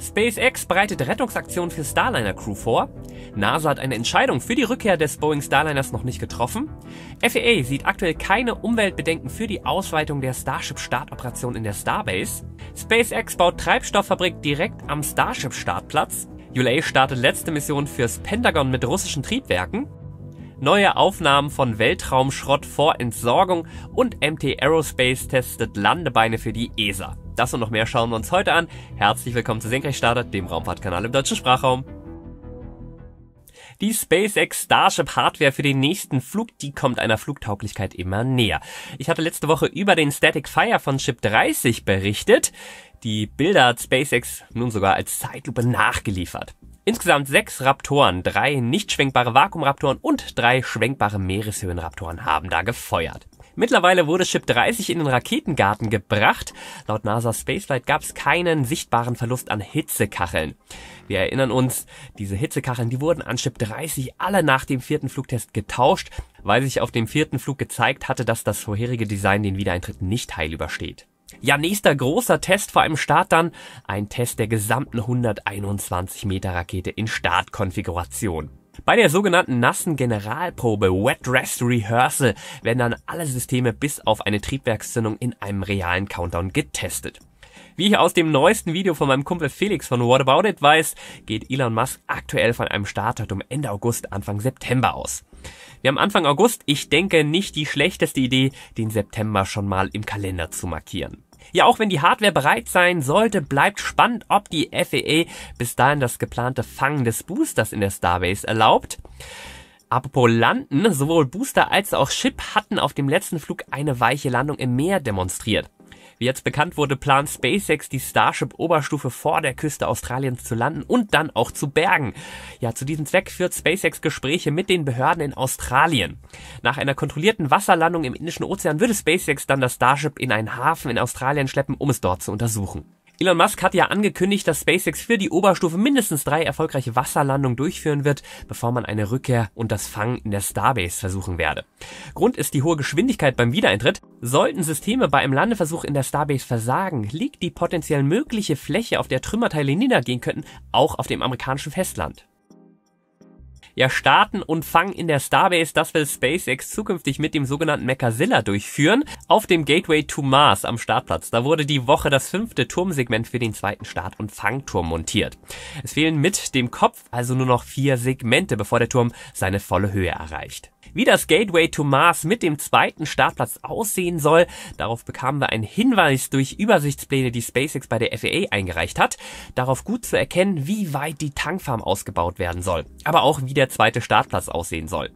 SpaceX bereitet Rettungsaktionen für Starliner Crew vor. NASA hat eine Entscheidung für die Rückkehr des Boeing Starliners noch nicht getroffen. FAA sieht aktuell keine Umweltbedenken für die Ausweitung der Starship-Startoperation in der Starbase. SpaceX baut Treibstofffabrik direkt am Starship-Startplatz. ULA startet letzte Mission fürs Pentagon mit russischen Triebwerken. Neue Aufnahmen von Weltraumschrott vor Entsorgung und MT Aerospace testet Landebeine für die ESA. Das und noch mehr schauen wir uns heute an. Herzlich willkommen zu Senkrechtstarter, dem Raumfahrtkanal im deutschen Sprachraum. Die SpaceX Starship Hardware für den nächsten Flug, die kommt einer Flugtauglichkeit immer näher. Ich hatte letzte Woche über den Static Fire von Chip 30 berichtet. Die Bilder hat SpaceX nun sogar als Zeitlupe nachgeliefert insgesamt sechs Raptoren, drei nicht schwenkbare Vakuumraptoren und drei schwenkbare Meereshöhenraptoren haben da gefeuert. Mittlerweile wurde Ship 30 in den Raketengarten gebracht. Laut NASA Spaceflight gab es keinen sichtbaren Verlust an Hitzekacheln. Wir erinnern uns, diese Hitzekacheln, die wurden an Ship 30 alle nach dem vierten Flugtest getauscht, weil sich auf dem vierten Flug gezeigt hatte, dass das vorherige Design den Wiedereintritt nicht heil übersteht. Ja, nächster großer Test vor einem Start dann. Ein Test der gesamten 121 Meter Rakete in Startkonfiguration. Bei der sogenannten nassen Generalprobe Wet Dress Rehearsal werden dann alle Systeme bis auf eine Triebwerkszündung in einem realen Countdown getestet. Wie ich aus dem neuesten Video von meinem Kumpel Felix von What About It weiß, geht Elon Musk aktuell von einem Startdatum Ende August, Anfang September aus. Wir haben Anfang August, ich denke nicht die schlechteste Idee, den September schon mal im Kalender zu markieren. Ja, auch wenn die Hardware bereit sein sollte, bleibt spannend, ob die FAA e bis dahin das geplante Fangen des Boosters in der Starbase erlaubt. Apropos Landen, sowohl Booster als auch Chip hatten auf dem letzten Flug eine weiche Landung im Meer demonstriert. Wie jetzt bekannt wurde, plant SpaceX die Starship-Oberstufe vor der Küste Australiens zu landen und dann auch zu bergen. Ja, zu diesem Zweck führt SpaceX Gespräche mit den Behörden in Australien. Nach einer kontrollierten Wasserlandung im Indischen Ozean würde SpaceX dann das Starship in einen Hafen in Australien schleppen, um es dort zu untersuchen. Elon Musk hat ja angekündigt, dass SpaceX für die Oberstufe mindestens drei erfolgreiche Wasserlandungen durchführen wird, bevor man eine Rückkehr und das Fangen in der Starbase versuchen werde. Grund ist die hohe Geschwindigkeit beim Wiedereintritt. Sollten Systeme bei einem Landeversuch in der Starbase versagen, liegt die potenziell mögliche Fläche, auf der Trümmerteile niedergehen könnten, auch auf dem amerikanischen Festland ja starten und fangen in der Starbase. Das will SpaceX zukünftig mit dem sogenannten Mechazilla durchführen auf dem Gateway to Mars am Startplatz. Da wurde die Woche das fünfte Turmsegment für den zweiten Start- und Fangturm montiert. Es fehlen mit dem Kopf also nur noch vier Segmente, bevor der Turm seine volle Höhe erreicht. Wie das Gateway to Mars mit dem zweiten Startplatz aussehen soll, darauf bekamen wir einen Hinweis durch Übersichtspläne, die SpaceX bei der FAA eingereicht hat, darauf gut zu erkennen, wie weit die Tankfarm ausgebaut werden soll, aber auch wie der zweite Startplatz aussehen soll.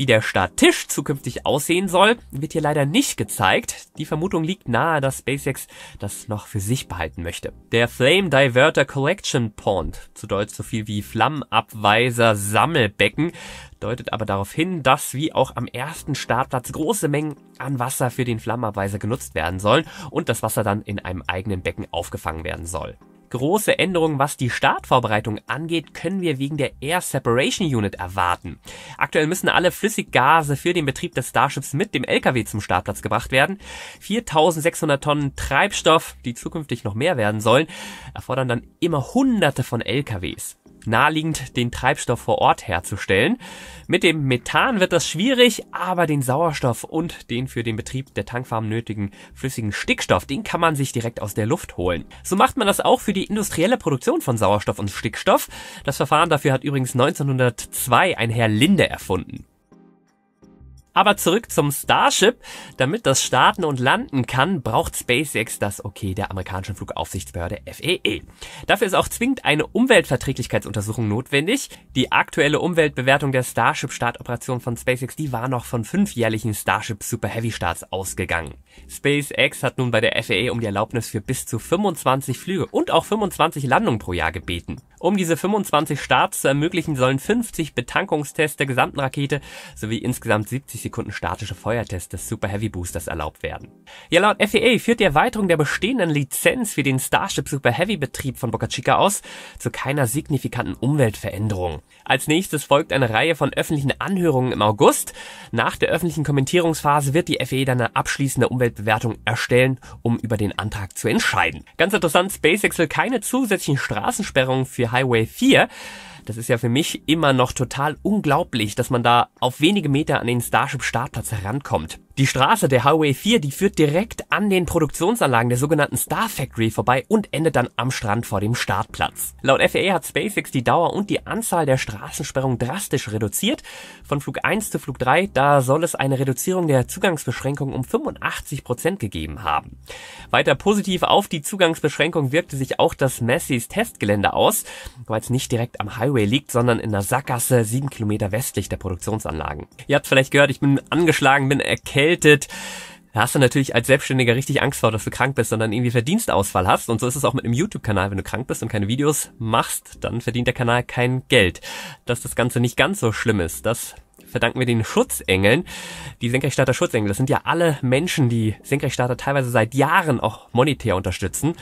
Wie der Starttisch zukünftig aussehen soll, wird hier leider nicht gezeigt. Die Vermutung liegt nahe, dass SpaceX das noch für sich behalten möchte. Der Flame Diverter Collection Pond, zu deutsch so viel wie Flammenabweiser Sammelbecken, deutet aber darauf hin, dass wie auch am ersten Startplatz große Mengen an Wasser für den Flammenabweiser genutzt werden sollen und das Wasser dann in einem eigenen Becken aufgefangen werden soll. Große Änderungen, was die Startvorbereitung angeht, können wir wegen der Air Separation Unit erwarten. Aktuell müssen alle Flüssiggase für den Betrieb des Starships mit dem LKW zum Startplatz gebracht werden. 4600 Tonnen Treibstoff, die zukünftig noch mehr werden sollen, erfordern dann immer hunderte von LKWs naheliegend, den Treibstoff vor Ort herzustellen. Mit dem Methan wird das schwierig, aber den Sauerstoff und den für den Betrieb der Tankfarm nötigen flüssigen Stickstoff, den kann man sich direkt aus der Luft holen. So macht man das auch für die industrielle Produktion von Sauerstoff und Stickstoff. Das Verfahren dafür hat übrigens 1902 ein Herr Linde erfunden. Aber zurück zum Starship. Damit das starten und landen kann, braucht SpaceX das Okay der amerikanischen Flugaufsichtsbehörde FAA. E e. Dafür ist auch zwingend eine Umweltverträglichkeitsuntersuchung notwendig. Die aktuelle Umweltbewertung der Starship-Startoperation von SpaceX, die war noch von fünf jährlichen Starship Super Heavy Starts ausgegangen. SpaceX hat nun bei der FAA e um die Erlaubnis für bis zu 25 Flüge und auch 25 Landungen pro Jahr gebeten. Um diese 25 Starts zu ermöglichen, sollen 50 Betankungstests der gesamten Rakete sowie insgesamt 70 30 Sekunden statische Feuertest des Super Heavy Boosters erlaubt werden. Ja, laut FAA e führt die Erweiterung der bestehenden Lizenz für den Starship Super Heavy Betrieb von Boca Chica aus zu keiner signifikanten Umweltveränderung. Als nächstes folgt eine Reihe von öffentlichen Anhörungen im August. Nach der öffentlichen Kommentierungsphase wird die FAA e dann eine abschließende Umweltbewertung erstellen, um über den Antrag zu entscheiden. Ganz interessant, SpaceX will keine zusätzlichen Straßensperrungen für Highway 4. Das ist ja für mich immer noch total unglaublich, dass man da auf wenige Meter an den Starship-Startplatz herankommt. Die Straße, der Highway 4, die führt direkt an den Produktionsanlagen der sogenannten Star Factory vorbei und endet dann am Strand vor dem Startplatz. Laut FAA hat SpaceX die Dauer und die Anzahl der Straßensperrungen drastisch reduziert. Von Flug 1 zu Flug 3, da soll es eine Reduzierung der Zugangsbeschränkung um 85 Prozent gegeben haben. Weiter positiv auf die Zugangsbeschränkung wirkte sich auch das Messis Testgelände aus, weil es nicht direkt am Highway liegt, sondern in der Sackgasse sieben Kilometer westlich der Produktionsanlagen. Ihr habt vielleicht gehört, ich bin angeschlagen, bin erkältet erkältet. Da hast du natürlich als Selbstständiger richtig Angst vor, dass du krank bist und dann irgendwie Verdienstausfall hast. Und so ist es auch mit einem YouTube-Kanal. Wenn du krank bist und keine Videos machst, dann verdient der Kanal kein Geld. Dass das Ganze nicht ganz so schlimm ist, das verdanken wir den Schutzengeln. Die Senkrechtstarter Schutzengel, das sind ja alle Menschen, die Senkrechtstarter teilweise seit Jahren auch monetär unterstützen.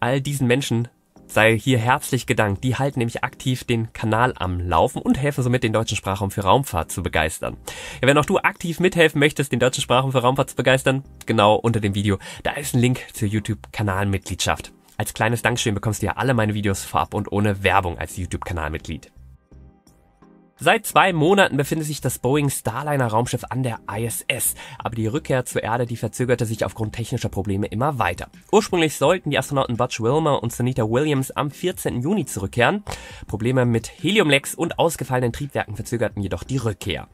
All diesen Menschen sei hier herzlich gedankt. Die halten nämlich aktiv den Kanal am Laufen und helfen somit den deutschen Sprachraum für Raumfahrt zu begeistern. Ja, wenn auch du aktiv mithelfen möchtest, den deutschen Sprachraum für Raumfahrt zu begeistern, genau unter dem Video, da ist ein Link zur YouTube-Kanalmitgliedschaft. Als kleines Dankeschön bekommst du ja alle meine Videos vorab und ohne Werbung als YouTube-Kanalmitglied. Seit zwei Monaten befindet sich das Boeing Starliner Raumschiff an der ISS, aber die Rückkehr zur Erde, die verzögerte sich aufgrund technischer Probleme immer weiter. Ursprünglich sollten die Astronauten Butch Wilmer und Sunita Williams am 14. Juni zurückkehren. Probleme mit Heliumlecks und ausgefallenen Triebwerken verzögerten jedoch die Rückkehr.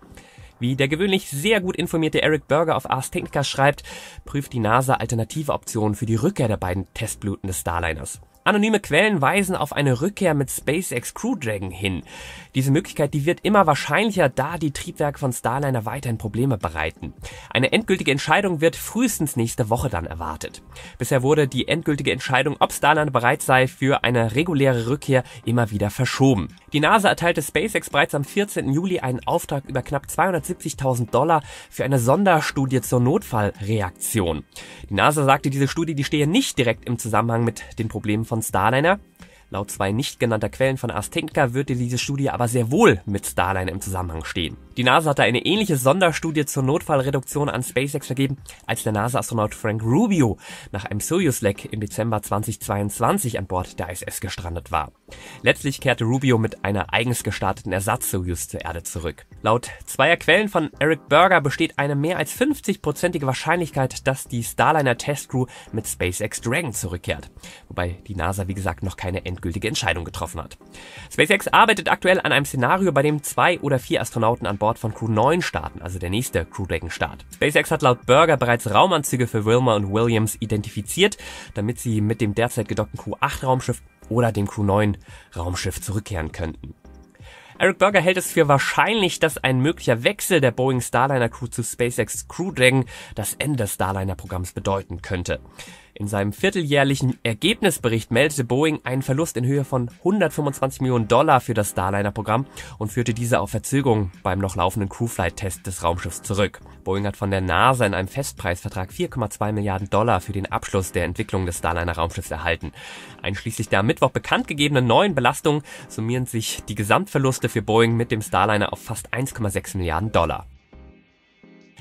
Wie der gewöhnlich sehr gut informierte Eric Berger auf Ars Technica schreibt, prüft die NASA alternative Optionen für die Rückkehr der beiden Testbluten des Starliners. Anonyme Quellen weisen auf eine Rückkehr mit SpaceX Crew Dragon hin. Diese Möglichkeit, die wird immer wahrscheinlicher, da die Triebwerke von Starliner weiterhin Probleme bereiten. Eine endgültige Entscheidung wird frühestens nächste Woche dann erwartet. Bisher wurde die endgültige Entscheidung, ob Starliner bereit sei für eine reguläre Rückkehr, immer wieder verschoben. Die NASA erteilte SpaceX bereits am 14. Juli einen Auftrag über knapp 270.000 Dollar für eine Sonderstudie zur Notfallreaktion. Die NASA sagte, diese Studie, die stehe nicht direkt im Zusammenhang mit den Problemen von von Starliner Laut zwei nicht genannter Quellen von Azteca würde diese Studie aber sehr wohl mit Starline im Zusammenhang stehen. Die NASA hatte eine ähnliche Sonderstudie zur Notfallreduktion an SpaceX vergeben, als der NASA-Astronaut Frank Rubio nach einem Soyuz-Leck im Dezember 2022 an Bord der ISS gestrandet war. Letztlich kehrte Rubio mit einer eigens gestarteten Ersatz-Soyuz zur Erde zurück. Laut zweier Quellen von Eric Berger besteht eine mehr als 50-prozentige Wahrscheinlichkeit, dass die Starliner Testcrew mit SpaceX Dragon zurückkehrt, wobei die NASA wie gesagt noch keine endgültige Entscheidung getroffen hat. SpaceX arbeitet aktuell an einem Szenario, bei dem zwei oder vier Astronauten an Bord von Crew 9 starten, also der nächste crew Dragon start SpaceX hat laut Berger bereits Raumanzüge für Wilmer und Williams identifiziert, damit sie mit dem derzeit gedockten Crew 8 Raumschiff oder dem Crew 9 Raumschiff zurückkehren könnten. Eric Berger hält es für wahrscheinlich, dass ein möglicher Wechsel der Boeing Starliner Crew zu SpaceX Crew Dragon das Ende des Starliner Programms bedeuten könnte. In seinem vierteljährlichen Ergebnisbericht meldete Boeing einen Verlust in Höhe von 125 Millionen Dollar für das Starliner-Programm und führte diese auf Verzögerungen beim noch laufenden Crewflight-Test des Raumschiffs zurück. Boeing hat von der NASA in einem Festpreisvertrag 4,2 Milliarden Dollar für den Abschluss der Entwicklung des Starliner-Raumschiffs erhalten. Einschließlich der am Mittwoch bekannt gegebenen neuen Belastungen summieren sich die Gesamtverluste für Boeing mit dem Starliner auf fast 1,6 Milliarden Dollar.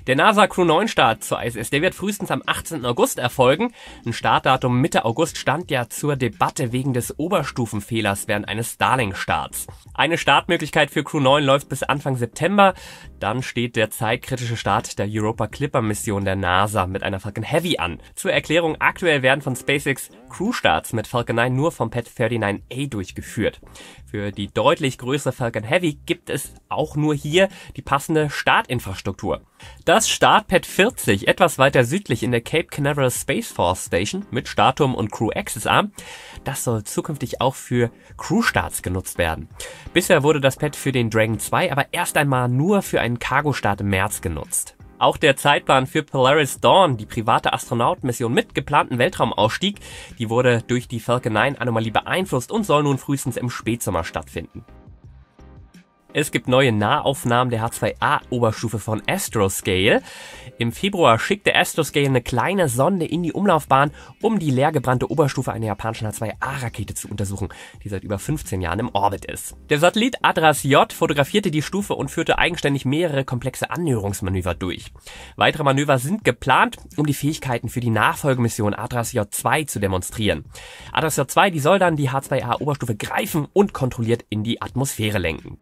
Der NASA Crew 9 Start zur ISS, der wird frühestens am 18. August erfolgen. Ein Startdatum Mitte August stand ja zur Debatte wegen des Oberstufenfehlers während eines Starlink-Starts. Eine Startmöglichkeit für Crew 9 läuft bis Anfang September. Dann steht der zeitkritische Start der Europa Clipper Mission der NASA mit einer Falcon Heavy an. Zur Erklärung, aktuell werden von SpaceX Crew-Starts mit Falcon 9 nur vom Pad 39A durchgeführt. Für die deutlich größere Falcon Heavy gibt es auch nur hier die passende Startinfrastruktur. Das Startpad 40, etwas weiter südlich in der Cape Canaveral Space Force Station mit Startturm und Crew Access Arm, das soll zukünftig auch für Crew-Starts genutzt werden. Bisher wurde das Pad für den Dragon 2 aber erst einmal nur für einen seinen Cargostart im März genutzt. Auch der Zeitplan für Polaris Dawn, die private Astronautenmission mit geplantem Weltraumausstieg, die wurde durch die Falcon 9 Anomalie beeinflusst und soll nun frühestens im Spätsommer stattfinden. Es gibt neue Nahaufnahmen der H2A-Oberstufe von Astroscale. Im Februar schickte Astroscale eine kleine Sonde in die Umlaufbahn, um die leergebrannte Oberstufe einer japanischen H2A-Rakete zu untersuchen, die seit über 15 Jahren im Orbit ist. Der Satellit Adras J fotografierte die Stufe und führte eigenständig mehrere komplexe Annäherungsmanöver durch. Weitere Manöver sind geplant, um die Fähigkeiten für die Nachfolgemission Adras J2 zu demonstrieren. Adras J2, die soll dann die H2A-Oberstufe greifen und kontrolliert in die Atmosphäre lenken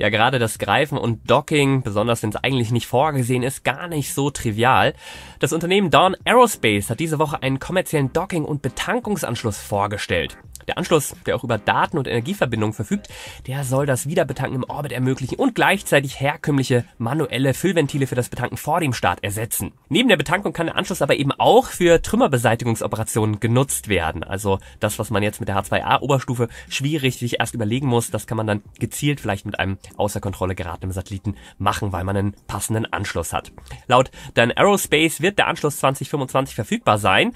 ja gerade das Greifen und Docking, besonders wenn es eigentlich nicht vorgesehen ist, gar nicht so trivial. Das Unternehmen Dawn Aerospace hat diese Woche einen kommerziellen Docking- und Betankungsanschluss vorgestellt. Der Anschluss, der auch über Daten- und Energieverbindungen verfügt, der soll das Wiederbetanken im Orbit ermöglichen und gleichzeitig herkömmliche manuelle Füllventile für das Betanken vor dem Start ersetzen. Neben der Betankung kann der Anschluss aber eben auch für Trümmerseitigungsoperationen genutzt werden. Also das, was man jetzt mit der H2A-Oberstufe schwierig sich erst überlegen muss, das kann man dann gezielt vielleicht mit einem außer Kontrolle geratenen Satelliten machen, weil man einen passenden Anschluss hat. Laut Dawn Aerospace wird der Anschluss 2025 verfügbar sein.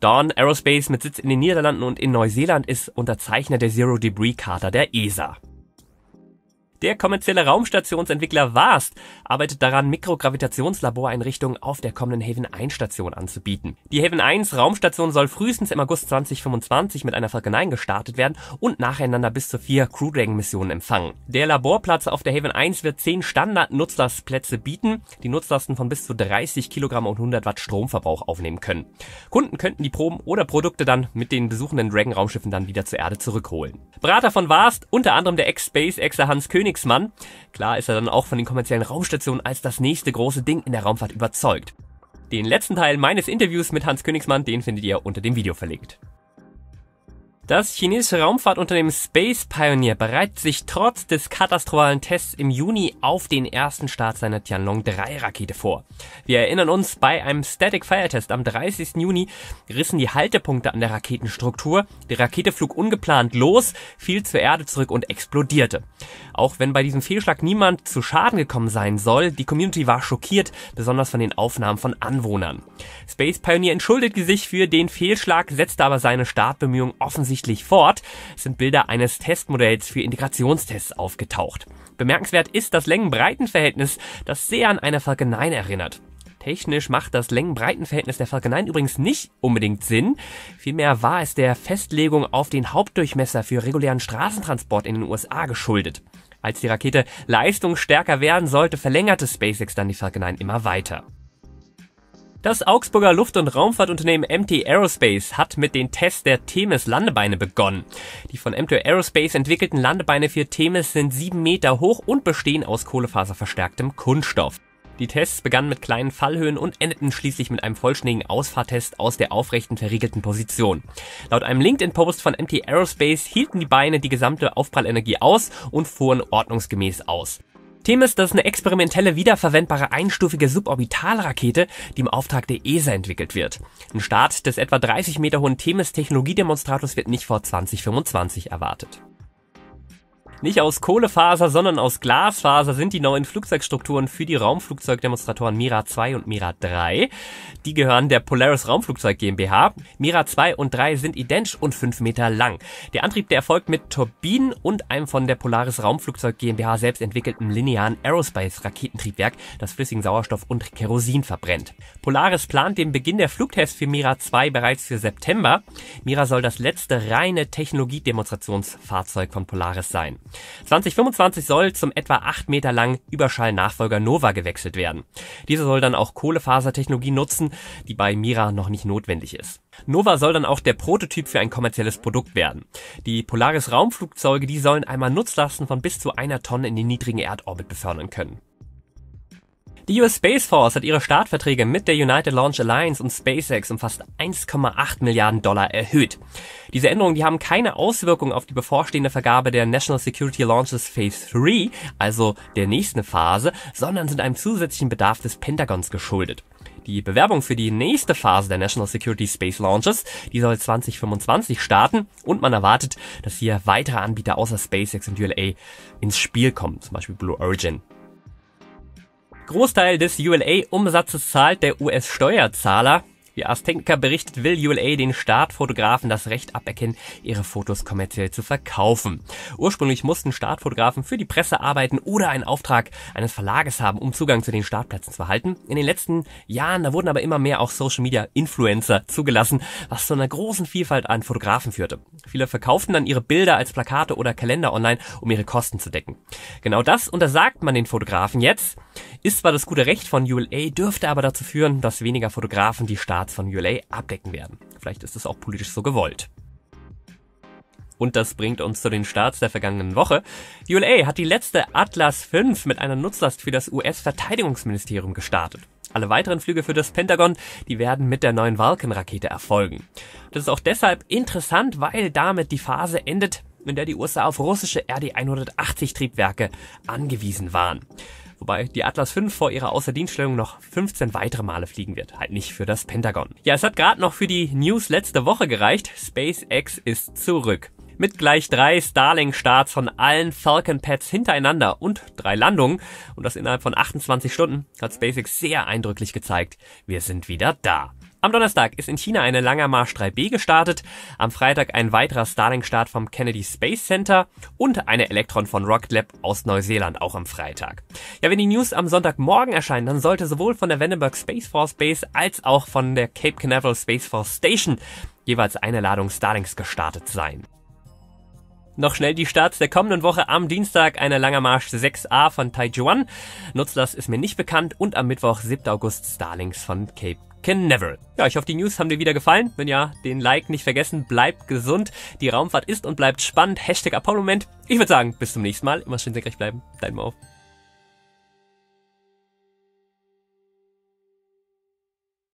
Dawn Aerospace mit Sitz in den Niederlanden und in Neuseeland ist Unterzeichner der Zero-Debris-Charta der ESA der kommerzielle Raumstationsentwickler warst, arbeitet daran, Mikrogravitationslaboreinrichtungen auf der kommenden Haven 1 Station anzubieten. Die Haven 1 Raumstation soll frühestens im August 2025 mit einer Falcon 9 gestartet werden und nacheinander bis zu vier Crew Dragon Missionen empfangen. Der Laborplatz auf der Haven 1 wird zehn Standard-Nutzlastplätze bieten, die Nutzlasten von bis zu 30 Kilogramm und 100 Watt Stromverbrauch aufnehmen können. Kunden könnten die Proben oder Produkte dann mit den besuchenden Dragon-Raumschiffen dann wieder zur Erde zurückholen. Berater von Warst, unter anderem der Ex-SpaceXer Hans König Königsmann. Klar ist er dann auch von den kommerziellen Raumstationen als das nächste große Ding in der Raumfahrt überzeugt. Den letzten Teil meines Interviews mit Hans Königsmann, den findet ihr unter dem Video verlinkt. Das chinesische Raumfahrtunternehmen Space Pioneer bereitet sich trotz des katastrophalen Tests im Juni auf den ersten Start seiner Tianlong 3 Rakete vor. Wir erinnern uns, bei einem Static Fire Test am 30. Juni rissen die Haltepunkte an der Raketenstruktur. Die Rakete flog ungeplant los, fiel zur Erde zurück und explodierte. Auch wenn bei diesem Fehlschlag niemand zu Schaden gekommen sein soll, die Community war schockiert, besonders von den Aufnahmen von Anwohnern. Space Pioneer entschuldigte sich für den Fehlschlag, setzte aber seine Startbemühungen offensichtlich offensichtlich fort, sind Bilder eines Testmodells für Integrationstests aufgetaucht. Bemerkenswert ist das Längenbreitenverhältnis, das sehr an eine Falcon 9 erinnert. Technisch macht das Längenbreitenverhältnis der Falcon 9 übrigens nicht unbedingt Sinn. Vielmehr war es der Festlegung auf den Hauptdurchmesser für regulären Straßentransport in den USA geschuldet. Als die Rakete leistungsstärker werden sollte, verlängerte SpaceX dann die Falcon 9 immer weiter. Das Augsburger Luft- und Raumfahrtunternehmen MT Aerospace hat mit den Tests der Themis Landebeine begonnen. Die von MT Aerospace entwickelten Landebeine für Themis sind sieben Meter hoch und bestehen aus kohlefaserverstärktem Kunststoff. Die Tests begannen mit kleinen Fallhöhen und endeten schließlich mit einem vollständigen Ausfahrtest aus der aufrechten verriegelten Position. Laut einem LinkedIn-Post von MT Aerospace hielten die Beine die gesamte Aufprallenergie aus und fuhren ordnungsgemäß aus. Thema ist, dass eine experimentelle, wiederverwendbare, einstufige Suborbitalrakete, die im Auftrag der ESA entwickelt wird. Ein Start des etwa 30 Meter hohen Themis Technologiedemonstrators wird nicht vor 2025 erwartet. Nicht aus Kohlefaser, sondern aus Glasfaser sind die neuen Flugzeugstrukturen für die Raumflugzeugdemonstratoren Mira 2 und Mira 3. Die gehören der Polaris Raumflugzeug GmbH. Mira 2 und 3 sind identisch und 5 Meter lang. Der Antrieb, der erfolgt mit Turbinen und einem von der Polaris Raumflugzeug GmbH selbst entwickelten linearen Aerospace Raketentriebwerk, das flüssigen Sauerstoff und Kerosin verbrennt. Polaris plant den Beginn der Flugtests für Mira 2 bereits für September. Mira soll das letzte reine Technologiedemonstrationsfahrzeug von Polaris sein. 2025 soll zum etwa 8 Meter langen Überschallnachfolger Nova gewechselt werden. Dieser soll dann auch Kohlefasertechnologie nutzen, die bei Mira noch nicht notwendig ist. Nova soll dann auch der Prototyp für ein kommerzielles Produkt werden. Die Polaris Raumflugzeuge, die sollen einmal Nutzlasten von bis zu einer Tonne in den niedrigen Erdorbit befördern können. Die US Space Force hat ihre Startverträge mit der United Launch Alliance und SpaceX um fast 1,8 Milliarden Dollar erhöht. Diese Änderungen, die haben keine Auswirkungen auf die bevorstehende Vergabe der National Security Launches Phase 3, also der nächsten Phase, sondern sind einem zusätzlichen Bedarf des Pentagons geschuldet. Die Bewerbung für die nächste Phase der National Security Space Launches, die soll 2025 starten und man erwartet, dass hier weitere Anbieter außer SpaceX und ULA ins Spiel kommen, zum Beispiel Blue Origin. Großteil des ULA-Umsatzes zahlt der US-Steuerzahler. Wie Astenka berichtet, will ULA den Startfotografen das Recht aberkennen, ihre Fotos kommerziell zu verkaufen. Ursprünglich mussten Startfotografen für die Presse arbeiten oder einen Auftrag eines Verlages haben, um Zugang zu den Startplätzen zu erhalten. In den letzten Jahren, da wurden aber immer mehr auch Social Media Influencer zugelassen, was zu einer großen Vielfalt an Fotografen führte. Viele verkauften dann ihre Bilder als Plakate oder Kalender online, um ihre Kosten zu decken. Genau das untersagt man den Fotografen jetzt. Ist zwar das gute Recht von ULA, dürfte aber dazu führen, dass weniger Fotografen die Starts von ULA abdecken werden. Vielleicht ist es auch politisch so gewollt. Und das bringt uns zu den Starts der vergangenen Woche. ULA hat die letzte Atlas V mit einer Nutzlast für das US-Verteidigungsministerium gestartet. Alle weiteren Flüge für das Pentagon, die werden mit der neuen Vulcan-Rakete erfolgen. Das ist auch deshalb interessant, weil damit die Phase endet, in der die USA auf russische RD-180-Triebwerke angewiesen waren wobei die Atlas V vor ihrer Außerdienststellung noch 15 weitere Male fliegen wird, halt nicht für das Pentagon. Ja, es hat gerade noch für die News letzte Woche gereicht, SpaceX ist zurück. Mit gleich drei Starlink-Starts von allen Falcon-Pads hintereinander und drei Landungen, und das innerhalb von 28 Stunden, hat SpaceX sehr eindrücklich gezeigt, wir sind wieder da. Am Donnerstag ist in China eine Langer Marsch 3B gestartet, am Freitag ein weiterer Starlink-Start vom Kennedy Space Center und eine Elektron von Rocket Lab aus Neuseeland auch am Freitag. Ja, wenn die News am Sonntagmorgen erscheinen, dann sollte sowohl von der Vandenberg Space Force Base als auch von der Cape Canaveral Space Force Station jeweils eine Ladung Starlinks gestartet sein. Noch schnell die Starts der kommenden Woche am Dienstag eine Langer Marsch 6a von Taijuan. Nutzlast ist mir nicht bekannt und am Mittwoch 7. August Starlinks von Cape Ken Neville. Ja, ich hoffe, die News haben dir wieder gefallen. Wenn ja, den Like nicht vergessen. Bleibt gesund. Die Raumfahrt ist und bleibt spannend. Hashtag Apollo-Moment. Ich würde sagen, bis zum nächsten Mal. Immer schön senkrecht bleiben. Dein Mo.